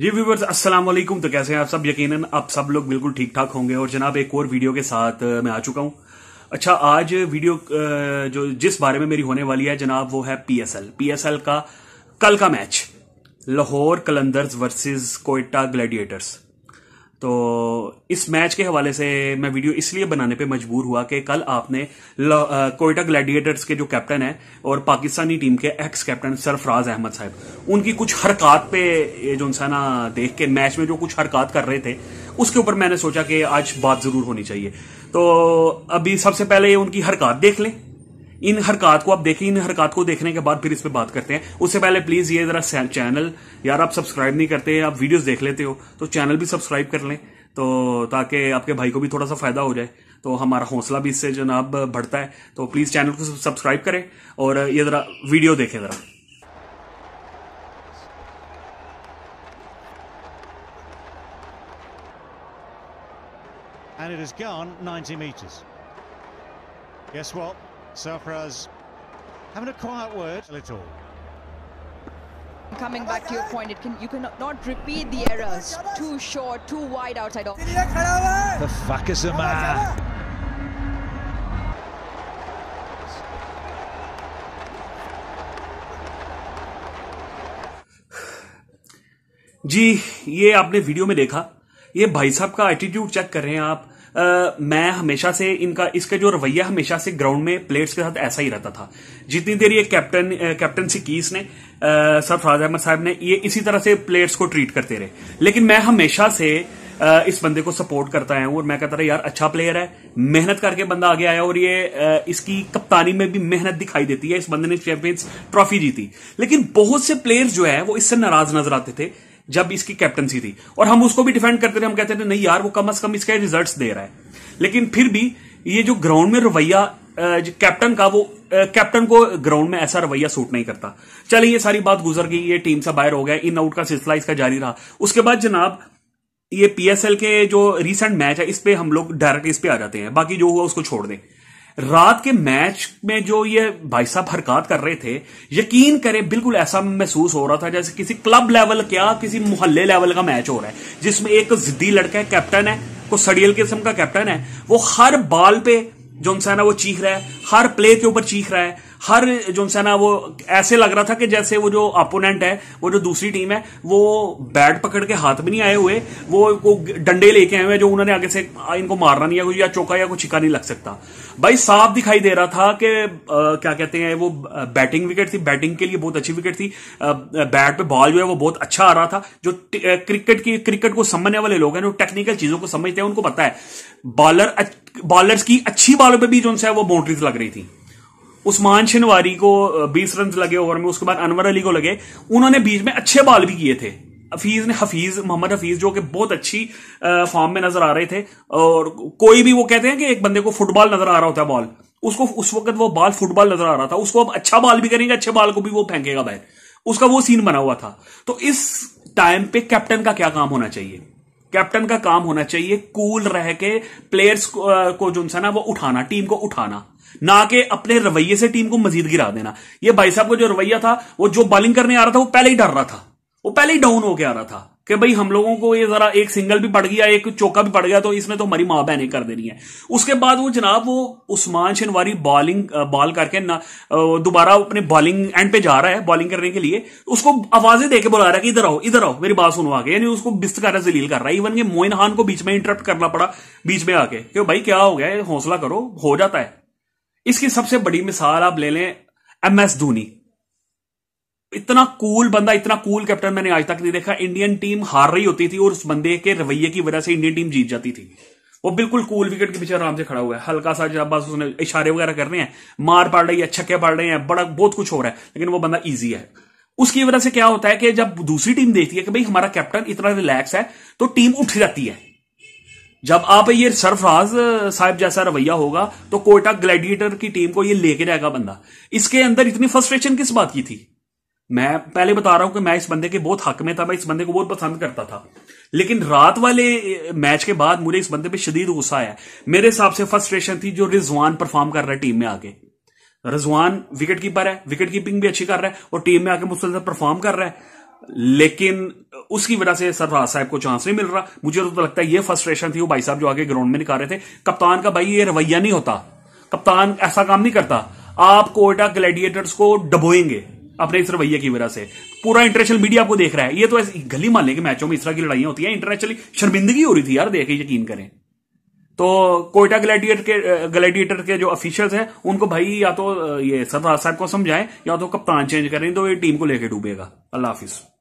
जी viewers अस्सलाम वालेकुम तो कैसे हैं आप सब यकीनन आप सब लोग बिल्कुल ठीक ठाक होंगे और जनाब एक और वीडियो के साथ मैं आ चुका हूं अच्छा आज वीडियो जो जिस बारे में मेरी होने वाली है जनाब वो है पीएसएल पीएसएल का कल का match Lahore Qalandars versus Quetta Gladiators तो इस मैच के हवाले से मैं वीडियो इसलिए बनाने पे मजबूर हुआ कि कल आपने कोयटा ग्लैडिएटर्स के जो कैप्टन हैं और पाकिस्तानी टीम के एक्स कैप्टन सरफराज अहमद साहब उनकी कुछ हरकत पे जो सा ना देख के मैच में जो कुछ हरकत कर रहे थे उसके ऊपर मैंने सोचा कि आज बात जरूर होनी चाहिए तो अभी सबसे पहले उनकी हरकत देख लें इन हरकत को आप देखें इन हरकत को देखने के बाद फिर इस पर बात करते हैं उससे पहले प्लीज ये जरा चैनल यार आप सब्सक्राइब नहीं करते आप वीडियोस देख लेते हो तो चैनल भी सब्सक्राइब कर लें तो ताकि आपके भाई को भी थोड़ा सा फायदा हो जाए तो हमारा हौसला भी इससे जनाब बढ़ता है तो प्लीज चैनल को सब्सक्राइब करें और ये जरा वीडियो देखें जरा And it has gone 90 meters. Guess what? Safraz having a quiet word. A little. Coming back to your point, it can you cannot repeat the errors. Too short, too wide outside off. The fuck is a man? जी ये आपने video में देखा ये भाई साहब का attitude check कर रहे हैं आप आ, मैं हमेशा से इनका इसका जो रवैया हमेशा से ग्राउंड में प्लेयर्स के साथ ऐसा ही रहता था जितनी देर ये कैप्टन कैप्टनसी कीस ने फराज अहमद साहब ने ये इसी तरह से प्लेयर्स को ट्रीट करते रहे लेकिन मैं हमेशा से आ, इस बंदे को सपोर्ट करता हूं और मैं कहता रहा यार अच्छा प्लेयर है मेहनत करके बंदा आगे आया और ये आ, इसकी कप्तानी में भी मेहनत दिखाई देती है इस बंदे ने चैंपियंस ट्रॉफी जीती लेकिन बहुत से प्लेयर्स जो है वो इससे नाराज नजर आते थे जब इसकी कैप्टनसी थी और हम उसको भी डिफेंड करते रहे हम कहते थे नहीं यार वो कम अज कम इसके रिजल्ट दे रहा है लेकिन फिर भी ये जो ग्राउंड में रवैया कैप्टन का वो कैप्टन को ग्राउंड में ऐसा रवैया सूट नहीं करता चले ये सारी बात गुजर गई ये टीम से बाहर हो गया इन आउट का सिलसिला इसका जारी रहा उसके बाद जनाब ये पीएसएल के जो रीसेंट मैच है इस पे हम लोग डायरेक्ट इस पे आ जाते हैं बाकी जो हुआ उसको छोड़ दें रात के मैच में जो ये भाई साहब हरकत कर रहे थे यकीन करें बिल्कुल ऐसा महसूस हो रहा था जैसे किसी क्लब लेवल क्या किसी मोहल्ले लेवल का मैच हो रहा है जिसमें एक जिद्दी लड़का है कैप्टन है को सड़ियल किस्म का कैप्टन है वो हर बॉल पे जो है ना वो चीख रहा है हर प्ले के ऊपर चीख रहा है हर जो है ना वो ऐसे लग रहा था कि जैसे वो जो अपोनेंट है वो जो दूसरी टीम है वो बैट पकड़ के हाथ में नहीं आए हुए वो, को डंडे लेके आए हुए जो उन्होंने आगे से इनको मारना नहीं है या चौका या कुछ छिका नहीं लग सकता भाई साफ दिखाई दे रहा था कि क्या कहते हैं वो बैटिंग विकेट थी बैटिंग के लिए बहुत अच्छी विकेट थी आ, बैट पे बॉल जो है वो बहुत अच्छा आ रहा था जो क्रिकेट की क्रिकेट को समझने वाले लोग हैं जो टेक्निकल चीजों को समझते हैं उनको पता है बॉलर बॉलर्स की अच्छी बॉलों पर भी जो है वो बाउंड्रीज लग रही थी उस्मान शिनवारी को बीस रन लगे ओवर में उसके बाद अनवर अली को लगे उन्होंने बीच में अच्छे बॉल भी किए थे हफीज ने हफीज मोहम्मद हफीज जो कि बहुत अच्छी फॉर्म में नजर आ रहे थे और कोई भी वो कहते हैं कि एक बंदे को फुटबॉल नजर आ रहा होता है बॉल उसको उस वक्त वो बॉल फुटबॉल नजर आ रहा था उसको अब अच्छा बॉल भी करेंगे अच्छे बॉल को भी वो फेंकेगा बैर उसका वो सीन बना हुआ था तो इस टाइम पे कैप्टन का क्या काम होना चाहिए कैप्टन का काम होना चाहिए कूल रह के प्लेयर्स को जो ना वो उठाना टीम को उठाना ना कि अपने रवैये से टीम को मजीद गिरा देना ये भाई साहब का जो रवैया था वो जो बॉलिंग करने आ रहा था वो पहले ही डर रहा था वो पहले ही डाउन होकर आ रहा था कि भाई हम लोगों को ये जरा एक सिंगल भी पड़ गया एक चौका भी पड़ गया तो इसमें तो हमारी मां बहनें कर देनी है उसके बाद वो जनाब वो उस्मान शनवारी बॉलिंग बॉल करके ना दोबारा अपने बॉलिंग एंड पे जा रहा है बॉलिंग करने के लिए उसको आवाजें देके बुला रहा है कि इधर आओ इधर आओ मेरी बात सुनो आगे यानी उसको बिस्त कर जलील कर रहा है इवन के मोइन खान को बीच में इंटरप्ट करना पड़ा बीच में आके भाई क्या हो गया हौसला करो हो जाता है इसकी सबसे बड़ी मिसाल आप ले लें एम एस धोनी इतना कूल बंदा इतना कूल कैप्टन मैंने आज तक नहीं देखा इंडियन टीम हार रही होती थी और उस बंदे के रवैये की वजह से इंडियन टीम जीत जाती थी वो बिल्कुल कूल विकेट के पीछे आराम से खड़ा हुआ है हल्का सा जब बस उसने इशारे वगैरह कर रहे हैं मार पड़ रही है छक्के पड़ रहे हैं बड़ा बहुत कुछ हो रहा है लेकिन वो बंदा ईजी है उसकी वजह से क्या होता है कि जब दूसरी टीम देखती है कि भाई हमारा कैप्टन इतना रिलैक्स है तो टीम उठ जाती है जब आप ये सरफराज साहब जैसा रवैया होगा तो कोयटा ग्लैडिएटर की टीम को ये लेके जाएगा बंदा इसके अंदर इतनी फ्रस्ट्रेशन किस बात की थी मैं पहले बता रहा हूं कि मैं इस बंदे के बहुत हक में था मैं इस बंदे को बहुत पसंद करता था लेकिन रात वाले मैच के बाद मुझे इस बंदे पे शदीद गुस्सा आया मेरे हिसाब से फ्रस्ट्रेशन थी जो रिजवान परफॉर्म कर रहा है टीम में आके रिजवान विकेट कीपर है विकेट कीपिंग भी अच्छी कर रहा है और टीम में आके मुसलसल परफॉर्म कर रहा है लेकिन उसकी वजह से सर राज साहब को चांस नहीं मिल रहा मुझे तो, तो लगता है ये फ्रस्ट्रेशन थी वो भाई साहब जो आगे ग्राउंड में निकाल रहे थे कप्तान का भाई ये रवैया नहीं होता कप्तान ऐसा काम नहीं करता आप कोयटा ग्लैडिएटर्स को डबोएंगे अपने इस रवैये की वजह से पूरा इंटरनेशनल मीडिया आपको देख रहा है ये तो गली मान के मैचों में इस तरह की लड़ाइया होती है इंटरनेशनली शर्मिंदगी हो रही थी यार देखे यकीन करें तो कोयटा ग्लैडिएटर के ग्लैडिएटर के जो ऑफिशियल्स हैं उनको भाई या तो ये सरदार साहब को समझाएं या तो कप्तान चेंज करें तो ये टीम को लेके डूबेगा अल्लाह हाफिज़